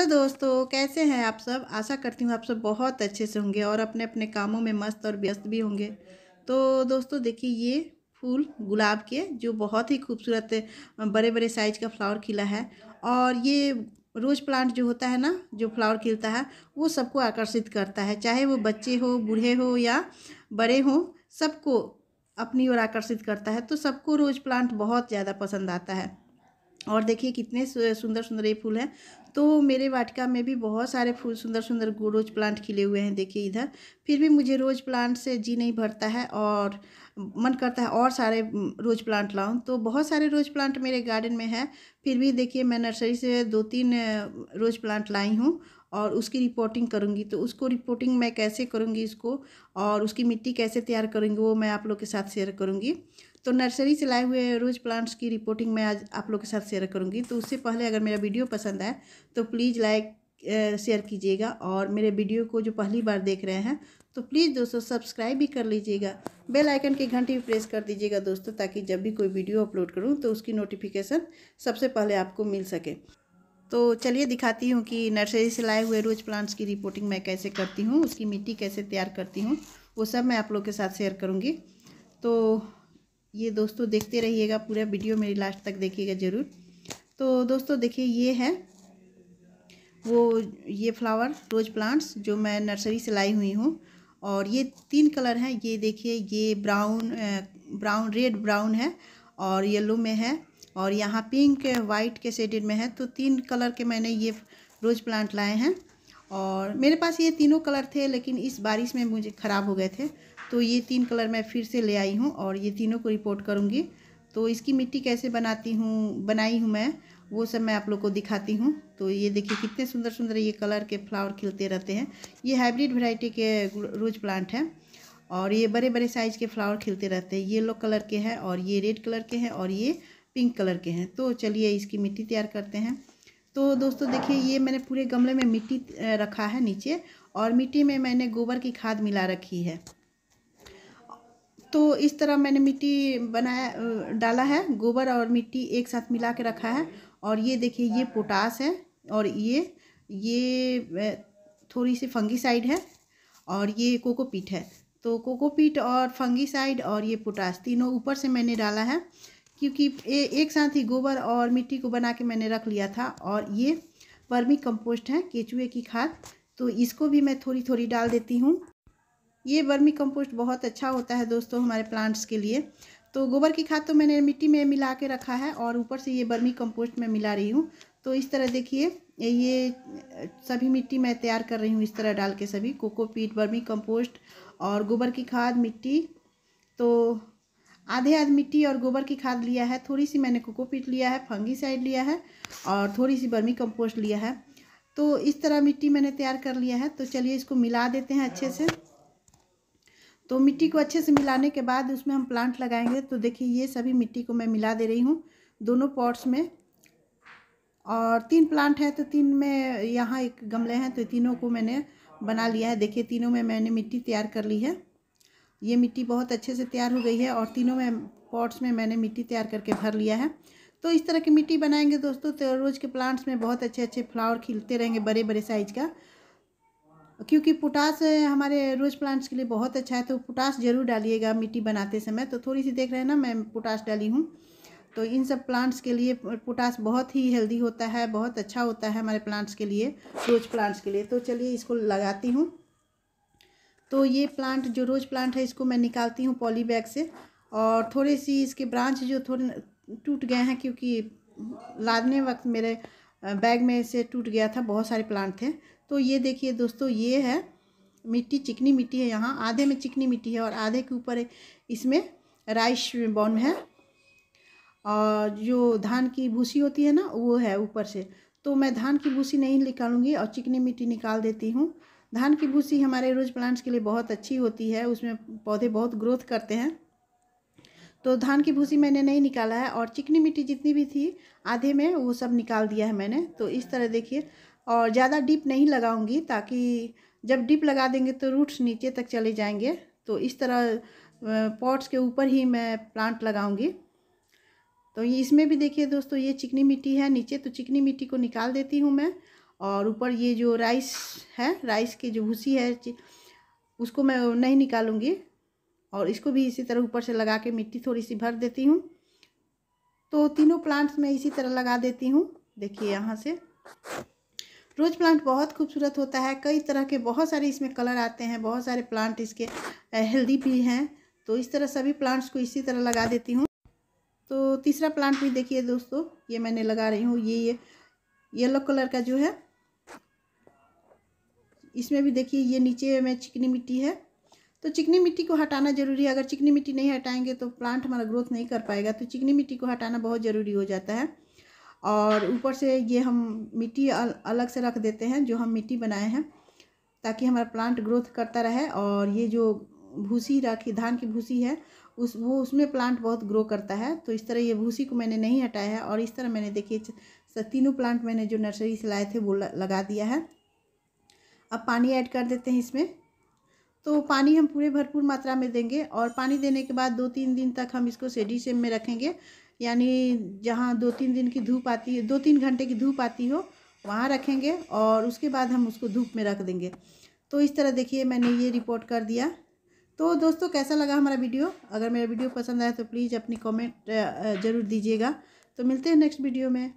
hello दोस्तों कैसे हैं आप सब आशा करती हूँ आप सब बहुत अच्छे से होंगे और अपने अपने कामों में मस्त और व्यस्त भी होंगे तो दोस्तों देखिए ये फूल गुलाब के जो बहुत ही खूबसूरत बड़े बड़े साइज का फ्लावर खिला है और ये रोज़ प्लांट जो होता है ना जो फ्लावर खिलता है वो सबको आकर्षित करता है चाहे वो बच्चे हो बूढ़े हो या बड़े हों सबको अपनी ओर आकर्षित करता है तो सबको रोज़ प्लांट बहुत ज़्यादा पसंद आता है और देखिए कितने सुंदर सुंदर ये फूल हैं तो मेरे वाटिका में भी बहुत सारे फूल सुंदर सुंदर रोज प्लांट खिले हुए हैं देखिए इधर फिर भी मुझे रोज़ प्लांट से जी नहीं भरता है और मन करता है और सारे रोज़ प्लांट लाऊं तो बहुत सारे रोज़ प्लांट मेरे गार्डन में है फिर भी देखिए मैं नर्सरी से दो तीन रोज़ प्लांट लाई हूँ और उसकी रिपोर्टिंग करूँगी तो उसको रिपोर्टिंग मैं कैसे करूँगी इसको और उसकी मिट्टी कैसे तैयार करूँगी वो मैं आप लोग के साथ शेयर करूँगी तो नर्सरी से लाए हुए रोज़ प्लांट्स की रिपोर्टिंग मैं आज आप लोग के साथ शेयर करूँगी तो उससे पहले अगर मेरा वीडियो पसंद आए तो प्लीज़ लाइक शेयर कीजिएगा और मेरे वीडियो को जो पहली बार देख रहे हैं तो प्लीज़ दोस्तों सब्सक्राइब भी कर लीजिएगा बेल आइकन की घंटी भी प्रेस कर दीजिएगा दोस्तों ताकि जब भी कोई वीडियो अपलोड करूँ तो उसकी नोटिफिकेशन सबसे पहले आपको मिल सके तो चलिए दिखाती हूँ कि नर्सरी से लाए हुए रोज़ प्लांट्स की रिपोर्टिंग मैं कैसे करती हूँ उसकी मिट्टी कैसे तैयार करती हूँ वो सब मैं आप लोग के साथ शेयर करूँगी तो ये दोस्तों देखते रहिएगा पूरा वीडियो मेरी लास्ट तक देखिएगा ज़रूर तो दोस्तों देखिए ये है वो ये फ्लावर रोज़ प्लांट्स जो मैं नर्सरी से लाई हुई हूँ और ये तीन कलर हैं ये देखिए ये ब्राउन ब्राउन रेड ब्राउन है और येलो में है और यहाँ पिंक वाइट के शेडेड में है तो तीन कलर के मैंने ये रोज़ प्लांट लाए हैं और मेरे पास ये तीनों कलर थे लेकिन इस बारिश में मुझे ख़राब हो गए थे तो ये तीन कलर मैं फिर से ले आई हूँ और ये तीनों को रिपोर्ट करूँगी तो इसकी मिट्टी कैसे बनाती हूँ बनाई हूँ मैं वो सब मैं आप लोग को दिखाती हूँ तो ये देखिए कितने सुंदर सुंदर ये कलर के फ्लावर खिलते रहते हैं ये हाइब्रिड वेराइटी के रोज प्लांट हैं और ये बड़े बड़े साइज़ के फ्लावर खिलते रहते हैं येलो कलर के हैं और ये रेड कलर के हैं और ये पिंक कलर के हैं तो चलिए इसकी मिट्टी तैयार करते हैं तो दोस्तों देखिए ये मैंने पूरे गमले में मिट्टी रखा है नीचे और मिट्टी में मैंने गोबर की खाद मिला रखी है तो इस तरह मैंने मिट्टी बनाया डाला है गोबर और मिट्टी एक साथ मिला के रखा है और ये देखिए ये पोटास है और ये ये थोड़ी सी फंगीसाइड है और ये कोकोपीट है तो कोकोपीट और फंगीसाइड और ये पोटास तीनों ऊपर से मैंने डाला है क्योंकि ए, एक साथ ही गोबर और मिट्टी को बना के मैंने रख लिया था और ये वर्मी कंपोस्ट है केचुए की खाद तो इसको भी मैं थोड़ी थोड़ी डाल देती हूँ ये वर्मी कंपोस्ट बहुत अच्छा होता है दोस्तों हमारे प्लांट्स के लिए तो गोबर की खाद तो मैंने मिट्टी में मिला के रखा है और ऊपर से ये वर्मी कंपोस्ट में मिला रही हूँ तो इस तरह देखिए ये सभी मिट्टी मैं तैयार कर रही हूँ इस तरह डाल के सभी कोकोपीट वर्मी कंपोस्ट और गोबर की खाद मिट्टी तो आधे आध मिट्टी और गोबर की खाद लिया है थोड़ी सी मैंने कोकोपीट लिया है फंगी साइड लिया है और थोड़ी सी बर्मी कंपोस्ट लिया है तो इस तरह मिट्टी मैंने तैयार कर लिया है तो चलिए इसको मिला देते हैं अच्छे से तो मिट्टी को अच्छे से मिलाने के बाद उसमें हम प्लांट लगाएंगे तो देखिए ये सभी मिट्टी को मैं मिला दे रही हूँ दोनों पॉट्स में और तीन प्लांट हैं तो तीन में यहाँ एक गमले हैं तो तीनों को मैंने बना लिया है देखिए तीनों में मैंने मिट्टी तैयार कर ली है ये मिट्टी बहुत अच्छे से तैयार हो गई है और तीनों में पॉट्स में मैंने मिट्टी तैयार करके भर लिया है तो इस तरह की मिट्टी बनाएंगे दोस्तों तो रोज़ के प्लांट्स में बहुत अच्छे अच्छे फ्लावर खिलते रहेंगे बड़े बड़े साइज का क्योंकि पोटास हमारे रोज़ प्लांट्स के लिए बहुत अच्छा है तो पोटास ज़रूर डालिएगा मिट्टी बनाते समय तो थोड़ी सी देख रहे हैं ना मैं पोटास डाली हूँ तो इन सब प्लांट्स के लिए पोटास बहुत ही हेल्दी होता है बहुत अच्छा होता है हमारे प्लांट्स के लिए रोज़ प्लांट्स के लिए तो चलिए इसको लगाती हूँ तो ये प्लांट जो रोज़ प्लांट है इसको मैं निकालती हूँ पॉली बैग से और थोड़ी सी इसके ब्रांच जो थोड़े टूट गए हैं क्योंकि लादने वक्त मेरे बैग में से टूट गया था बहुत सारे प्लांट थे तो ये देखिए दोस्तों ये है मिट्टी चिकनी मिट्टी है यहाँ आधे में चिकनी मिट्टी है और आधे के ऊपर इसमें राइस बॉन है और जो धान की भूसी होती है ना वो है ऊपर से तो मैं धान की भूसी नहीं निकालूंगी और चिकनी मिट्टी निकाल देती हूँ धान की भूसी हमारे रोज प्लांट्स के लिए बहुत अच्छी होती है उसमें पौधे बहुत ग्रोथ करते हैं तो धान की भूसी मैंने नहीं निकाला है और चिकनी मिट्टी जितनी भी थी आधे में वो सब निकाल दिया है मैंने तो इस तरह देखिए और ज़्यादा डीप नहीं लगाऊंगी ताकि जब डीप लगा देंगे तो रूट्स नीचे तक चले जाएंगे तो इस तरह पॉट्स के ऊपर ही मैं प्लांट लगाऊंगी तो ये इसमें भी देखिए दोस्तों ये चिकनी मिट्टी है नीचे तो चिकनी मिट्टी को निकाल देती हूँ मैं और ऊपर ये जो राइस है राइस की जो भूसी है उसको मैं नहीं निकालूँगी और इसको भी इसी तरह ऊपर से लगा के मिट्टी थोड़ी सी भर देती हूँ तो तीनों प्लांट्स मैं इसी तरह लगा देती हूँ देखिए यहाँ से रोज़ प्लांट बहुत खूबसूरत होता है कई तरह के बहुत सारे इसमें कलर आते हैं बहुत सारे प्लांट इसके हेल्दी भी हैं तो इस तरह सभी प्लांट्स को इसी तरह लगा देती हूँ तो तीसरा प्लांट भी देखिए दोस्तों ये मैंने लगा रही हूँ ये ये येलो कलर का जो है इसमें भी देखिए ये नीचे में चिकनी मिट्टी है तो चिकनी मिट्टी को हटाना जरूरी है अगर चिकनी मिट्टी नहीं हटाएंगे तो प्लांट हमारा ग्रोथ नहीं कर पाएगा तो चिकनी मिट्टी को हटाना बहुत ज़रूरी हो जाता है और ऊपर से ये हम मिट्टी अलग से रख देते हैं जो हम मिट्टी बनाए हैं ताकि हमारा प्लांट ग्रोथ करता रहे और ये जो भूसी रखी धान की भूसी है उस वो उसमें प्लांट बहुत ग्रो करता है तो इस तरह ये भूसी को मैंने नहीं हटाया है और इस तरह मैंने देखिए तीनों प्लांट मैंने जो नर्सरी से लाए थे वो लगा दिया है अब पानी ऐड कर देते हैं इसमें तो पानी हम पूरे भरपूर मात्रा में देंगे और पानी देने के बाद दो तीन दिन तक हम इसको सेडी सेम में रखेंगे यानी जहाँ दो तीन दिन की धूप आती है दो तीन घंटे की धूप आती हो वहाँ रखेंगे और उसके बाद हम उसको धूप में रख देंगे तो इस तरह देखिए मैंने ये रिपोर्ट कर दिया तो दोस्तों कैसा लगा हमारा वीडियो अगर मेरा वीडियो पसंद आया तो प्लीज़ अपनी कमेंट ज़रूर दीजिएगा तो मिलते हैं नेक्स्ट वीडियो में